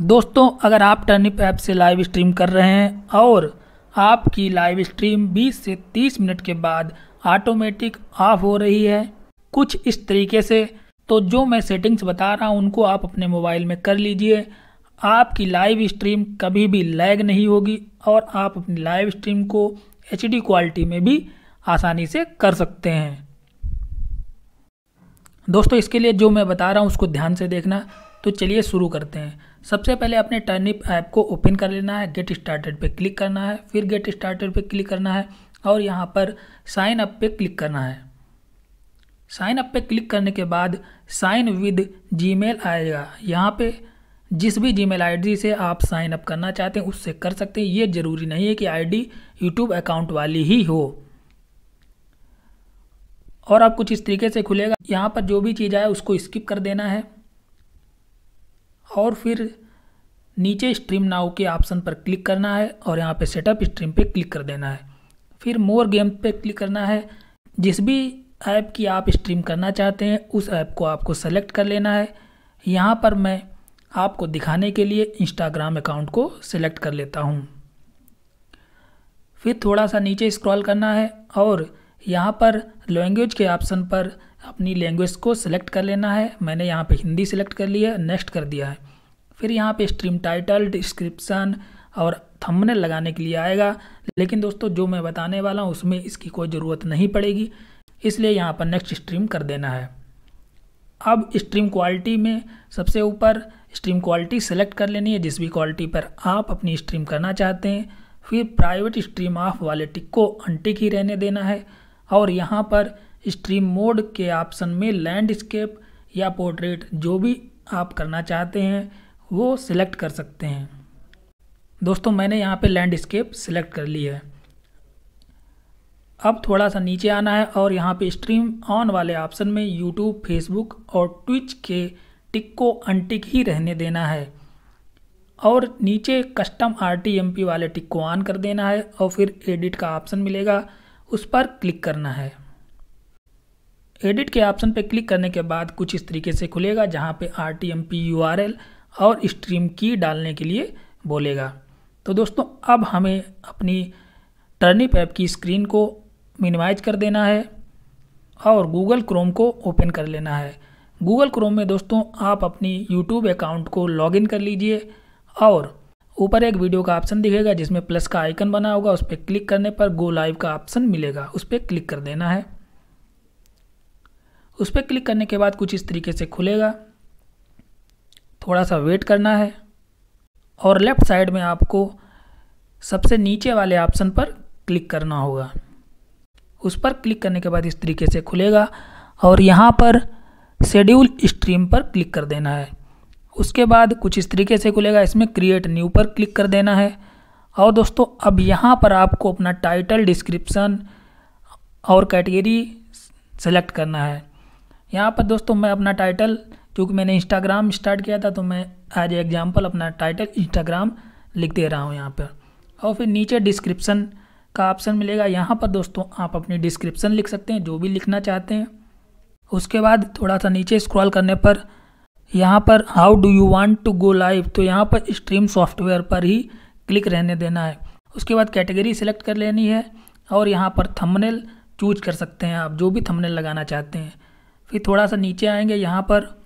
दोस्तों अगर आप टर्निप ऐप से लाइव स्ट्रीम कर रहे हैं और आपकी लाइव स्ट्रीम 20 से 30 मिनट के बाद ऑटोमेटिक ऑफ हो रही है कुछ इस तरीके से तो जो मैं सेटिंग्स बता रहा हूँ उनको आप अपने मोबाइल में कर लीजिए आपकी लाइव स्ट्रीम कभी भी लैग नहीं होगी और आप अपनी लाइव स्ट्रीम को एच क्वालिटी में भी आसानी से कर सकते हैं दोस्तों इसके लिए जो मैं बता रहा हूँ उसको ध्यान से देखना तो चलिए शुरू करते हैं सबसे पहले अपने टर्निप ऐप को ओपन कर लेना है गेट स्टार्टेड पे क्लिक करना है फिर गेट स्टार्टेड पे क्लिक करना है और यहाँ पर साइन अप पे क्लिक करना है साइन अप पे क्लिक करने के बाद साइन विद जी आएगा यहाँ पे जिस भी जी मेल से आप साइन अप करना चाहते हैं उससे कर सकते हैं ये ज़रूरी नहीं है कि आई यूट्यूब अकाउंट वाली ही हो और आप कुछ इस तरीके से खुलेगा यहाँ पर जो भी चीज़ आए उसको स्किप कर देना है और फिर नीचे स्ट्रीम नाउ के ऑप्शन पर क्लिक करना है और यहाँ पे सेटअप स्ट्रीम पे क्लिक कर देना है फिर मोर गेम पे क्लिक करना है जिस भी ऐप की आप स्ट्रीम करना चाहते हैं उस ऐप को आपको सेलेक्ट कर लेना है यहाँ पर मैं आपको दिखाने के लिए इंस्टाग्राम अकाउंट को सिलेक्ट कर लेता हूँ फिर थोड़ा सा नीचे स्क्रॉल करना है और यहाँ पर लैंग्वेज के ऑप्शन पर अपनी लैंग्वेज को सिलेक्ट कर लेना है मैंने यहाँ पे हिंदी सिलेक्ट कर लिया है नेक्स्ट कर दिया है फिर यहाँ पे स्ट्रीम टाइटल डिस्क्रिप्शन और थंबनेल लगाने के लिए आएगा लेकिन दोस्तों जो मैं बताने वाला हूँ उसमें इसकी कोई ज़रूरत नहीं पड़ेगी इसलिए यहाँ पर नेक्स्ट स्ट्रीम कर देना है अब स्ट्रीम क्वालिटी में सबसे ऊपर स्ट्रीम क्वालिटी सेलेक्ट कर लेनी है जिस भी क्वालिटी पर आप अपनी स्ट्रीम करना चाहते हैं फिर प्राइवेट स्ट्रीम ऑफ वाले टिक को अनटिक ही रहने देना है और यहाँ पर स्ट्रीम मोड के ऑप्शन में लैंडस्केप या पोर्ट्रेट जो भी आप करना चाहते हैं वो सिलेक्ट कर सकते हैं दोस्तों मैंने यहाँ पे लैंडस्केप सिलेक्ट कर ली है अब थोड़ा सा नीचे आना है और यहाँ पे स्ट्रीम ऑन वाले ऑप्शन में यूट्यूब फेसबुक और ट्विच के टिक को अनटिक ही रहने देना है और नीचे custom R T M P वाले टिक को ऑन कर देना है और फिर एडिट का ऑप्शन मिलेगा उस पर क्लिक करना है एडिट के ऑप्शन पर क्लिक करने के बाद कुछ इस तरीके से खुलेगा जहाँ पे R T M P U R L और स्ट्रीम की डालने के लिए बोलेगा तो दोस्तों अब हमें अपनी टर्निप ऐप की स्क्रीन को मिनिमाइज कर देना है और गूगल क्रोम को ओपन कर लेना है गूगल क्रोम में दोस्तों आप अपनी यूट्यूब अकाउंट को लॉगिन कर लीजिए और ऊपर एक वीडियो का ऑप्शन दिखेगा जिसमें प्लस का आइकन बना होगा उस पर क्लिक करने पर गो लाइव का ऑप्शन मिलेगा उस पर क्लिक कर देना है उस पर क्लिक करने के बाद कुछ इस तरीके से खुलेगा थोड़ा सा वेट करना है और लेफ़्ट साइड में आपको सबसे नीचे वाले ऑप्शन पर क्लिक करना होगा उस पर क्लिक करने के बाद इस तरीके से खुलेगा और यहाँ पर शेड्यूल स्ट्रीम पर क्लिक कर देना है उसके बाद कुछ इस तरीके से खुलेगा इसमें क्रिएट न्यू पर क्लिक कर देना है और दोस्तों अब यहाँ पर आपको अपना टाइटल डिस्क्रिप्शन और कैटेगरी सेलेक्ट करना है यहाँ पर दोस्तों मैं अपना टाइटल क्योंकि मैंने इंस्टाग्राम स्टार्ट किया था तो मैं एज एग्जाम्पल अपना टाइटल इंस्टाग्राम लिख दे रहा हूँ यहाँ पर और फिर नीचे डिस्क्रिप्सन का ऑप्शन मिलेगा यहाँ पर दोस्तों आप अपनी डिस्क्रिप्सन लिख सकते हैं जो भी लिखना चाहते हैं उसके बाद थोड़ा सा नीचे स्क्रॉल करने पर यहाँ पर how do you want to go live तो यहाँ पर स्ट्रीम सॉफ्टवेयर पर ही क्लिक रहने देना है उसके बाद कैटेगरी सेलेक्ट कर लेनी है और यहाँ पर थंबनेल चूज कर सकते हैं आप जो भी थंबनेल लगाना चाहते हैं फिर थोड़ा सा नीचे आएंगे यहाँ पर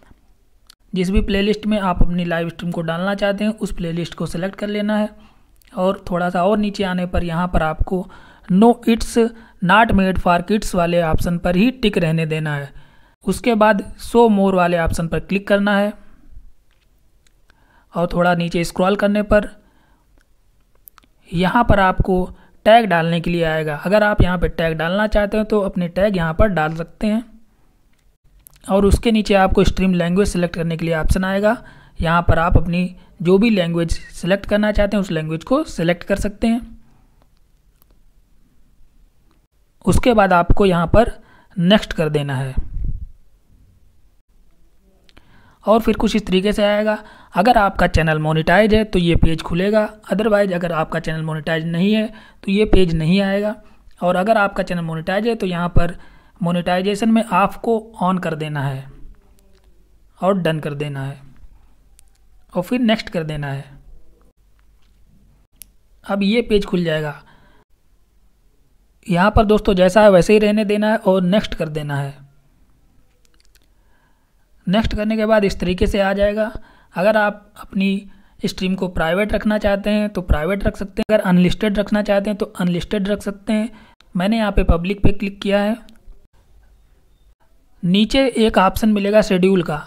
जिस भी प्लेलिस्ट में आप अपनी लाइव स्ट्रीम को डालना चाहते हैं उस प्लेलिस्ट को सिलेक्ट कर लेना है और थोड़ा सा और नीचे आने पर यहाँ पर आपको no it's not made for kids वाले ऑप्शन पर ही टिक रहने देना है उसके बाद सो मोर वाले ऑप्शन पर क्लिक करना है और थोड़ा नीचे स्क्रॉल करने पर यहाँ पर आपको टैग डालने के लिए आएगा अगर आप यहाँ पर टैग डालना चाहते हैं तो अपने टैग यहाँ पर डाल सकते हैं और उसके नीचे आपको स्ट्रीम लैंग्वेज सेलेक्ट करने के लिए ऑप्शन आएगा यहाँ पर आप अपनी जो भी लैंग्वेज सेलेक्ट करना चाहते हैं उस लैंग्वेज को सिलेक्ट कर सकते हैं उसके बाद आपको यहाँ पर नेक्स्ट कर देना है और फिर कुछ इस तरीके से आएगा अगर आपका चैनल मोनिटाइज है तो ये पेज खुलेगा अदरवाइज अगर आपका चैनल मोनिटाइज नहीं है तो ये पेज नहीं आएगा और अगर आपका चैनल मोनिटाइज है तो यहाँ पर मोनेटाइजेशन में आपको को ऑन कर देना है और डन कर देना है और फिर नेक्स्ट कर देना है अब ये पेज खुल जाएगा यहाँ पर दोस्तों जैसा है वैसे ही रहने देना है और नेक्स्ट कर देना है नेक्स्ट करने के बाद इस तरीके से आ जाएगा अगर आप अपनी स्ट्रीम को प्राइवेट रखना चाहते हैं तो प्राइवेट रख सकते हैं अगर अनलिस्टेड रखना चाहते हैं तो अनलिस्टेड रख सकते हैं मैंने यहाँ पे पब्लिक पे क्लिक किया है नीचे एक ऑप्शन मिलेगा शेड्यूल का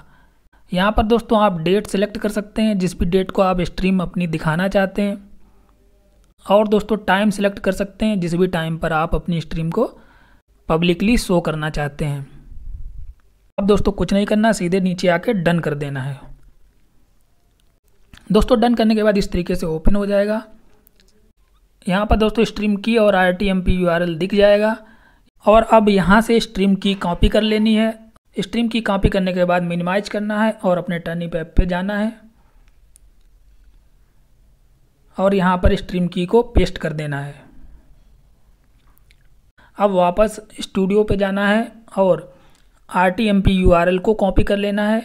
यहाँ पर दोस्तों आप डेट सेलेक्ट कर सकते हैं जिस भी डेट को आप स्ट्रीम अपनी दिखाना चाहते हैं और दोस्तों टाइम सेलेक्ट कर सकते हैं जिस भी टाइम पर आप अपनी स्ट्रीम को पब्लिकली शो करना चाहते हैं अब दोस्तों कुछ नहीं करना सीधे नीचे आके डन कर देना है दोस्तों डन करने के बाद इस तरीके से ओपन हो जाएगा यहाँ पर दोस्तों स्ट्रीम की और R T M P U R L दिख जाएगा और अब यहाँ से स्ट्रीम की कॉपी कर लेनी है स्ट्रीम की कॉपी करने के बाद मिनिमाइज करना है और अपने टर्निंग पैप पे जाना है और यहाँ पर स्ट्रीम की को पेस्ट कर देना है अब वापस स्टूडियो पे जाना है और R T M P U R L को कॉपी कर लेना है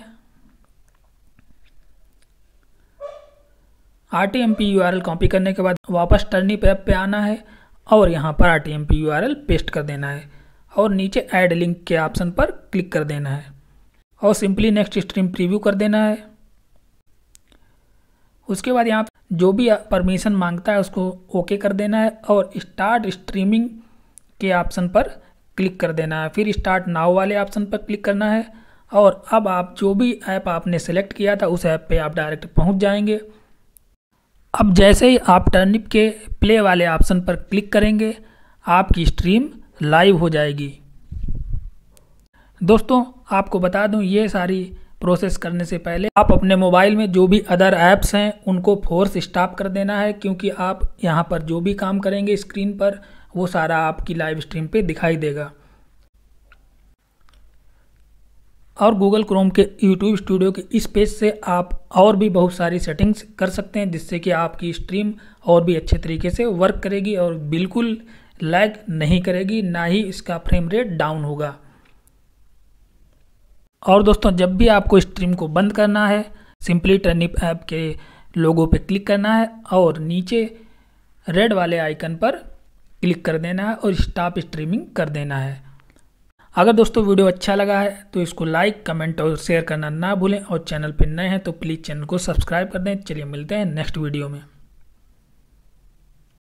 R T M P U R L copy करने के बाद वापस टर्निंग पैप पे आना है और यहाँ पर R T M P U R L paste कर देना है और नीचे ऐड लिंक के ऑप्शन पर क्लिक कर देना है और सिंपली नेक्स्ट स्ट्रीम प्रीव्यू कर देना है उसके बाद यहाँ जो भी परमिशन मांगता है उसको ओके कर देना है और स्टार्ट स्ट्रीमिंग के ऑप्शन पर क्लिक कर देना है फिर स्टार्ट नाव वाले ऑप्शन पर क्लिक करना है और अब आप जो भी ऐप आपने सेलेक्ट किया था उस ऐप पे आप डायरेक्ट पहुँच जाएंगे अब जैसे ही आप टर्निप के प्ले वाले ऑप्शन पर क्लिक करेंगे आपकी स्ट्रीम लाइव हो जाएगी दोस्तों आपको बता दूं ये सारी प्रोसेस करने से पहले आप अपने मोबाइल में जो भी अदर ऐप्स हैं उनको फोर्स स्टॉप कर देना है क्योंकि आप यहाँ पर जो भी काम करेंगे स्क्रीन पर वो सारा आपकी लाइव स्ट्रीम पे दिखाई देगा और गूगल क्रोम के यूट्यूब स्टूडियो के इस पेज से आप और भी बहुत सारी सेटिंग्स कर सकते हैं जिससे कि आपकी स्ट्रीम और भी अच्छे तरीके से वर्क करेगी और बिल्कुल लैग नहीं करेगी ना ही इसका फ्रेम रेट डाउन होगा और दोस्तों जब भी आपको स्ट्रीम को बंद करना है सिंपली टर्निप ऐप के लोगों पे क्लिक करना है और नीचे रेड वाले आइकन पर क्लिक कर देना है और स्टॉप स्ट्रीमिंग कर देना है अगर दोस्तों वीडियो अच्छा लगा है तो इसको लाइक कमेंट और शेयर करना ना भूलें और चैनल पर नए हैं तो प्लीज़ चैनल को सब्सक्राइब कर दें चलिए मिलते हैं नेक्स्ट वीडियो में